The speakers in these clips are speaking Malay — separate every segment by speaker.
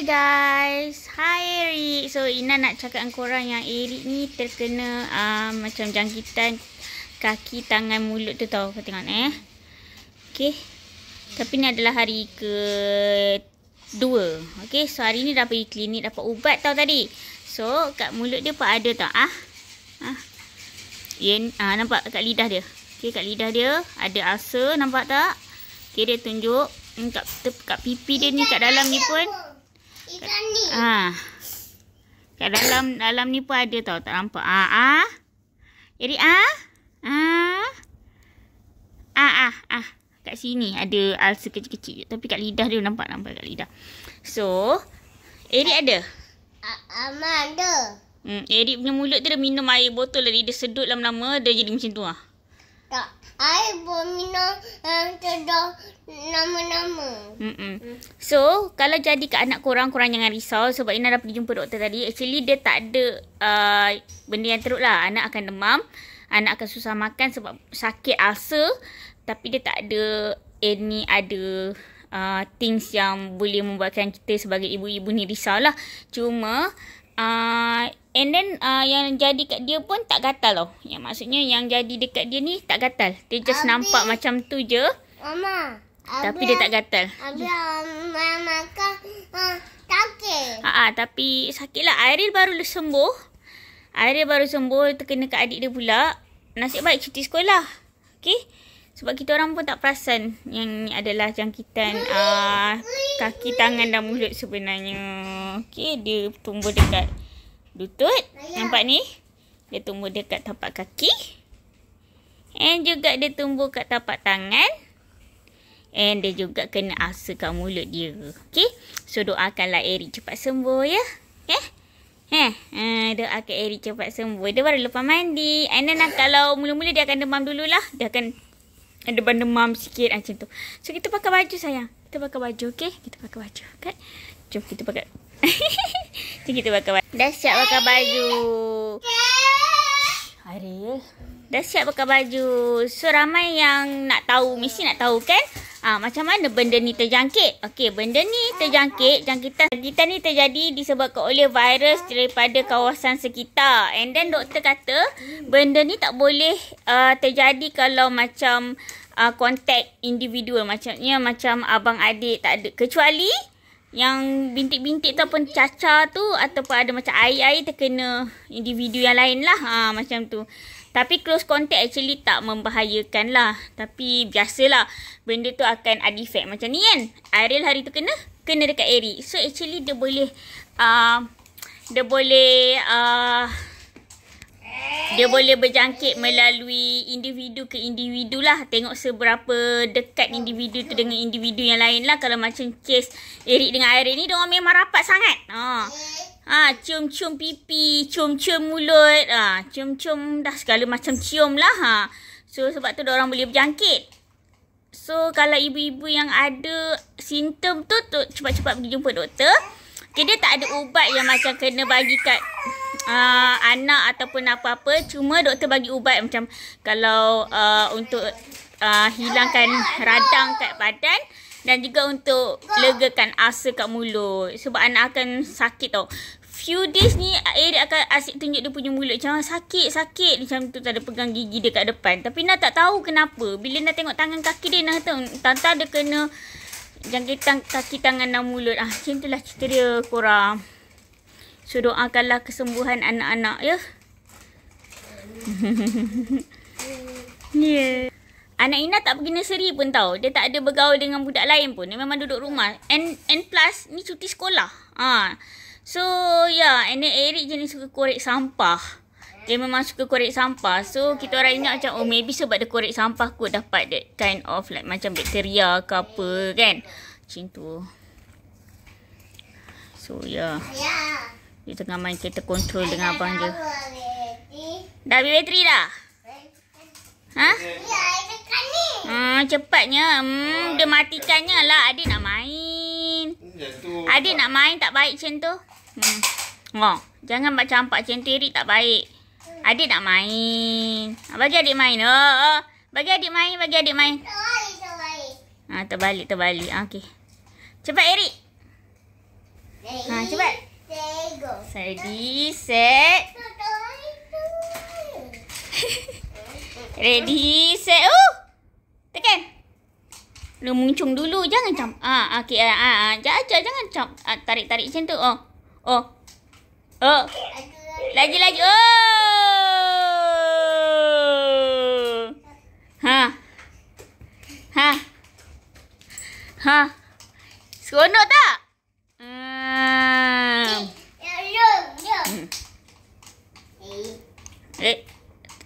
Speaker 1: Hi guys, hi Eric. So Ina nak cakap dengan korang yang Eric ni terkena uh, macam jangkitan kaki tangan mulut tu tau. Kau tengok eh. Okay. Tapi ni adalah hari ke dua. Okay. So hari ni dah pergi klinik dapat ubat tau tadi. So kat mulut dia pun ada tau. Ah. Ah. Ian, ah, nampak kat lidah dia. Okay kat lidah dia ada asa. nampak tak? Okay dia tunjuk. Hmm, kat, kat pipi dia ni kat dalam ni pun. Aku kat Ha. Ah. Kat dalam dalam ni pun ada tau, tak nampak. Ah ah. Jadi ah. Ah. Ah ah ah. Kat sini ada alsa kecil-kecil je. Tapi kat lidah dia nampak nampak kat lidah. So, eri ada? Ah, Aman ada. Hmm, Eric punya mulut tu dia minum air botol tadi. Dia sedut lama-lama. Dia jadi macam tu lah. Tak. I berminum yang nama-nama. Mm-mm. So, kalau jadi kat anak korang, korang jangan risau. Sebab Ina dah pergi jumpa doktor tadi. Actually, dia tak ada uh, benda yang teruk lah. Anak akan demam. Anak akan susah makan sebab sakit asa. Tapi dia tak ada any ada uh, things yang boleh membuatkan kita sebagai ibu-ibu ni risaulah. Cuma, uh, And then uh, yang jadi kat dia pun tak gatal loh. Yang maksudnya yang jadi dekat dia ni tak gatal. Dia just Abis. nampak macam tu je. Mama. Tapi dia tak gatal. Abang yeah. makan ha, sakit. ah, ah, tapi sakit lah. Ariel baru sembuh. Ariel baru sembuh. Terkena kat adik dia pula. Nasib baik cuti sekolah. Okay. Sebab kita orang pun tak perasan. Yang ni adalah jangkitan uh, kaki, tangan dan mulut sebenarnya. Okay. Dia tumbuh dekat lutut. Nampak ni? Dia tumbuh dekat tapak kaki. And juga dia tumbuh kat tapak tangan. And dia juga kena asakan mulut dia. Okay? So doakanlah Eri cepat sembuh ya. Eh? Eh, doa ke Eri cepat sembuh. Dia baru lepas mandi. And then lah, kalau mula-mula dia akan demam dululah. Dia akan ada band demam sikit ah, macam tu. So kita pakai baju sayang. Kita pakai baju okey? Kita pakai baju. Kan? Jom kita pakai. Jom kita bakar baju. Dah siap bakar baju. Hari. Dah siap bakar baju. So ramai yang nak tahu. Mesti nak tahu kan. Ah ha, Macam mana benda ni terjangkit. Okey benda ni terjangkit. Jangkitan, jangkitan ni terjadi disebabkan oleh virus daripada kawasan sekitar. And then doktor kata benda ni tak boleh uh, terjadi kalau macam uh, contact individual. Macamnya macam abang adik tak ada. Kecuali yang bintik-bintik tu pun cacar tu ataupun ada macam air-air terkena individu yang lain lah ha, macam tu. Tapi close contact actually tak membahayakan lah. Tapi biasalah benda tu akan ada effect macam ni kan. Ariel hari tu kena, kena dekat Eric. So actually dia boleh, uh, dia boleh uh, dia boleh berjangkit melalui individu ke individu lah. Tengok seberapa dekat individu tu dengan individu yang lain lah. Kalau macam kes Eric dengan Eric ni, diorang memang rapat sangat. Ah Ha, cium-cium pipi, cium-cium mulut, ha, cium-cium dah segala macam cium lah. Ha. So, sebab tu orang boleh berjangkit. So, kalau ibu-ibu yang ada simptom tu, tu cepat-cepat pergi jumpa doktor. Okay, dia tak ada ubat yang macam kena bagi kat uh, anak ataupun apa-apa cuma doktor bagi ubat macam kalau uh, untuk uh, hilangkan radang kat badan dan juga untuk legakan asa kat mulut sebab anak akan sakit tau few days ni air akan asyik tunjuk dia punya mulut macam ah, sakit sakit macam tu tak ada pegang gigi dia kat depan tapi nak tak tahu kenapa bila nak tengok tangan kaki dia nak tahu tanta dia kena jangkitan kaki tangan dan mulut ah macam itulah cerita dia korang So doakanlah kesembuhan anak-anak ya. Ya. yeah. Anak Ina tak pergi nursery pun tau. Dia tak ada bergaul dengan budak lain pun. Dia memang duduk rumah. And, and plus ni cuti sekolah. Ha. So ya, yeah. and then Eric jenis suka korek sampah. Dia memang suka korek sampah. So kita orang ingat macam oh maybe sebab dia korek sampah kot dapat that kind of like macam bakteria ke apa kan. Macam tu. So ya. Yeah. Ya. Yeah. Dia tengah main kereta kontrol dengan abang dia. Dah ambil bateri dah? Ha? Hmm, cepatnya. Hmm, dia matikannya lah. Adik nak main. Ya, adik nak main tak baik macam tu. Hmm. Oh, jangan buat campak macam tu. Erik tak baik. Adik nak main. Ha, bagi adik main. Oh, oh. Bagi adik main. Bagi adik main. Ah, terbalik. Ha, terbalik, terbalik. Ah, cepat, Erik. Ha, cepat. Cepat. Sedi, set. Ready, set. Oh, uh! Tekan. Lu muncung dulu. Jangan camp. Ah, ah okay. Ah, ah, ah. Jangan, camp. jangan jump. Ah, tarik, tarik macam tu. Oh. Oh. Oh. Lagi, lagi. Oh. Ha. Ha. Ha. Seronok tak?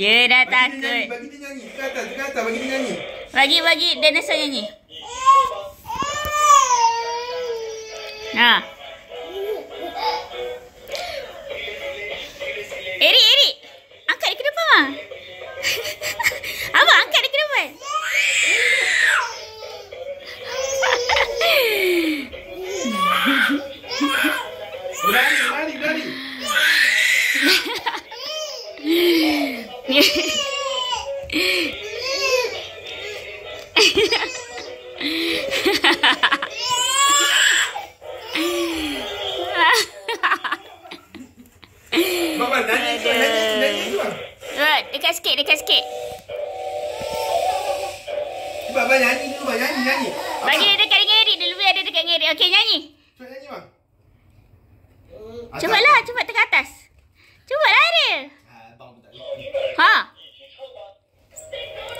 Speaker 1: Dia dah bagi takut. Dia nyanyi, bagi dia nyanyi. Ke atas, ke atas. Bagi dia nyanyi. Bagi, bagi. Dinosaur nyanyi. Ha. Eri Eri. Angkat dia ke depan, Abang, angkat dia ke depan. Berani, berani, berani. Mama nanti nanti nanti tu lah. Dekat sikit, dekat sikit. Baba nyanyi dulu, Baba nyanyi, nyanyi. Abang. Bagi dia dekat dengan Eric, dia lebih ada dekat dengan Eric. Okey, nyanyi. Cuba nyanyi, Mak. Cuba lah, cuba tengah atas. Cuba lah, Eric.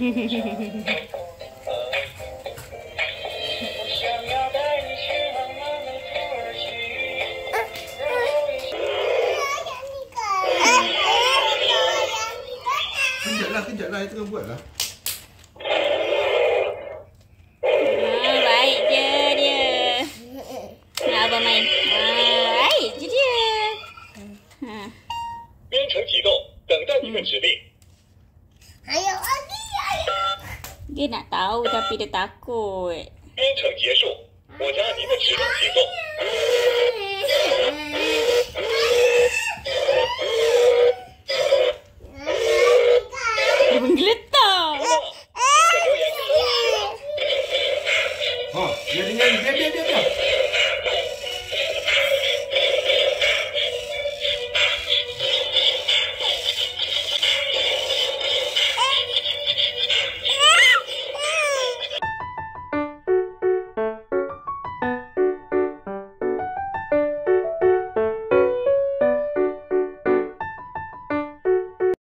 Speaker 1: 嗯。我要你干。嗯。跟进来，跟进来，这个过来。tahu tapi dia takut. Eh, cepat pergi esok. Bawa oh, jalan ni, dia cedok, cedok.